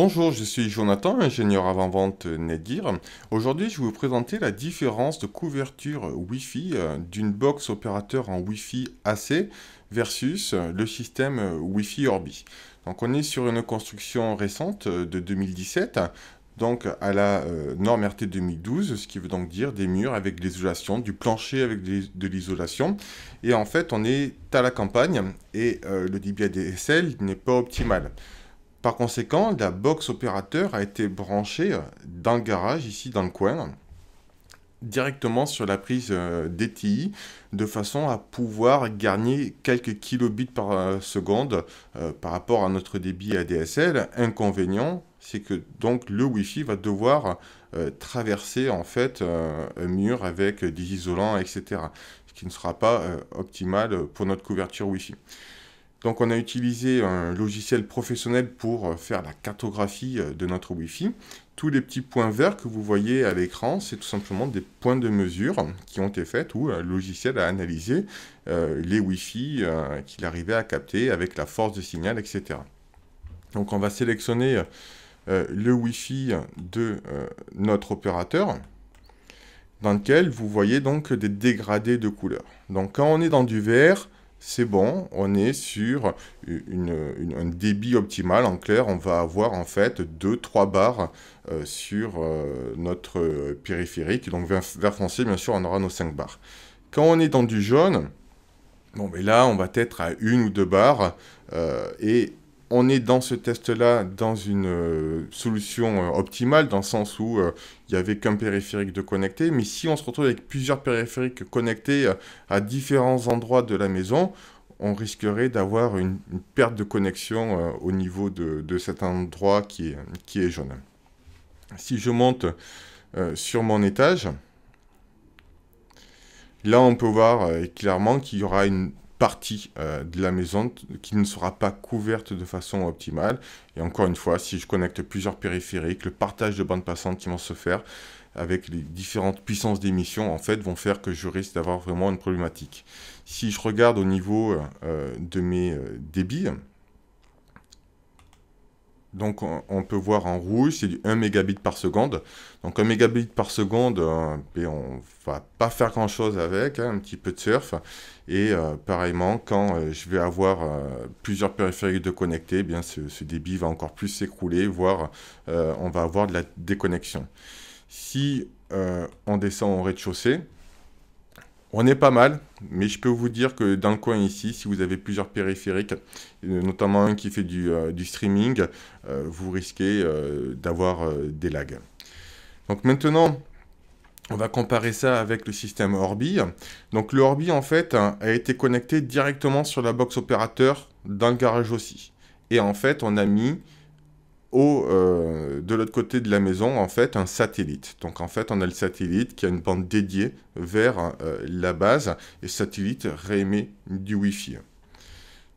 Bonjour, je suis Jonathan, ingénieur avant-vente Netgear. Aujourd'hui, je vais vous présenter la différence de couverture Wi-Fi euh, d'une box opérateur en Wi-Fi AC versus euh, le système euh, Wi-Fi Orbi. Donc on est sur une construction récente de 2017 donc à la norme RT 2012, ce qui veut donc dire des murs avec de l'isolation, du plancher avec de l'isolation. Et en fait, on est à la campagne et le débit n'est pas optimal. Par conséquent, la box opérateur a été branchée euh, dans le garage, ici dans le coin, directement sur la prise euh, DTI, de façon à pouvoir gagner quelques kilobits par euh, seconde par rapport à notre débit ADSL. Inconvénient, c'est que donc le Wi-Fi va devoir traverser en fait un mur avec des isolants, etc. Ce qui ne sera pas optimal pour notre couverture Wi-Fi. Donc on a utilisé un logiciel professionnel pour euh, faire la cartographie euh, de notre Wi-Fi. Tous les petits points verts que vous voyez à l'écran, c'est tout simplement des points de mesure qui ont été faits ou un logiciel a analysé euh, les Wi-Fi qu'il arrivait à capter avec la force de signal, etc. Donc on va sélectionner le Wi-Fi de notre opérateur dans lequel vous voyez donc des dégradés de couleurs. Donc quand on est dans du vert, c'est bon, on est sur une, un débit optimal. En clair, on va avoir en fait 2-3 barres euh, sur euh, notre périphérique. Donc vert, foncé, bien sûr, on aura nos 5 barres. Quand on est dans du jaune, bon, mais là, on va être à une ou deux barres. Euh, et on est dans ce test-là dans une euh, solution euh, optimale, dans le sens où euh, il n'y avait qu'un périphérique de connecté. Mais si on se retrouve avec plusieurs périphériques connectés à différents endroits de la maison, on risquerait d'avoir une, perte de connexion au niveau de, cet endroit qui est, qui est jaune. Si je monte sur mon étage, là on peut voir clairement qu'il y aura une partie euh, de la maison qui ne sera pas couverte de façon optimale. Et encore une fois, si je connecte plusieurs périphériques, le partage de bandes passantes qui vont se faire avec les différentes puissances d'émission, en fait, vont faire que je risque d'avoir vraiment une problématique. Si je regarde au niveau euh, de mes euh, débits, donc on, peut voir en rouge, c'est du 1 mégabit par seconde. Donc 1 mégabit par seconde, euh, ben, on va pas faire grand chose avec, hein, un petit peu de surf. Et euh, pareillement, quand euh, je vais avoir plusieurs périphériques de connectés, bien ce, débit va encore plus s'écrouler, voire on va avoir de la déconnexion. Si on descend au rez-de-chaussée, on est pas mal, mais je peux vous dire que dans le coin ici, si vous avez plusieurs périphériques, euh, notamment un qui fait du, euh, streaming, euh, vous risquez d'avoir des lags. Donc maintenant, on va comparer ça avec le système Orbi. Donc le Orbi, en fait, a été connecté directement sur la box opérateur dans le garage aussi. Et en fait, on a mis au, euh, de l'autre côté de la maison, en fait, un satellite. Donc, en fait, on a le satellite qui a une bande dédiée vers euh, la base, et satellite réémet du Wi-Fi.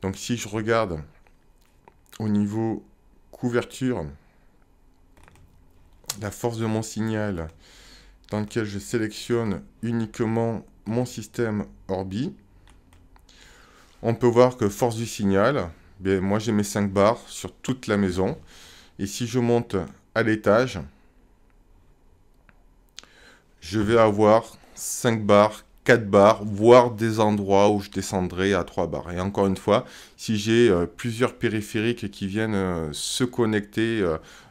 Donc, si je regarde au niveau couverture, la force de mon signal, dans lequel je sélectionne uniquement mon système Orbi, on peut voir que force du signal, ben, moi j'ai mes 5 barres sur toute la maison. Et si je monte à l'étage, je vais avoir 5 barres, 4 barres, voire des endroits où je descendrai à 3 barres. Et encore une fois, si j'ai euh, plusieurs périphériques qui viennent euh, se connecter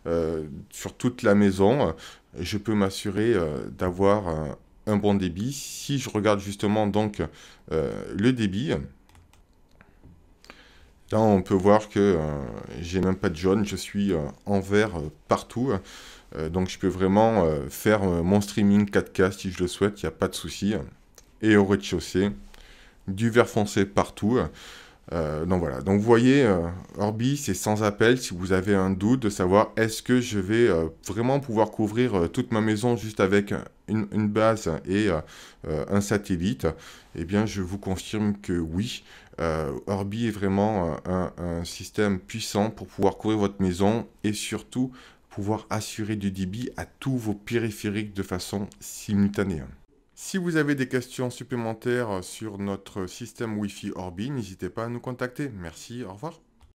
euh, sur toute la maison, je peux m'assurer d'avoir un bon débit. Si je regarde justement donc le débit, Là, on peut voir que euh, j'ai même pas de jaune, je suis euh, en vert euh, partout. Hein. donc, je peux vraiment faire mon streaming 4K si je le souhaite, il n'y a pas de souci. Et au rez-de-chaussée, du vert foncé partout. Hein. Euh, donc voilà, donc vous voyez, euh, Orbi, c'est sans appel si vous avez un doute de savoir est-ce que je vais euh, vraiment pouvoir couvrir toute ma maison juste avec une, base et un satellite. Eh bien, je vous confirme que oui, Orbi est vraiment un, un, système puissant pour pouvoir couvrir votre maison et surtout pouvoir assurer du débit à tous vos périphériques de façon simultanée. Si vous avez des questions supplémentaires euh, sur notre système Wi-Fi Orbi, n'hésitez pas à nous contacter. Merci, au revoir.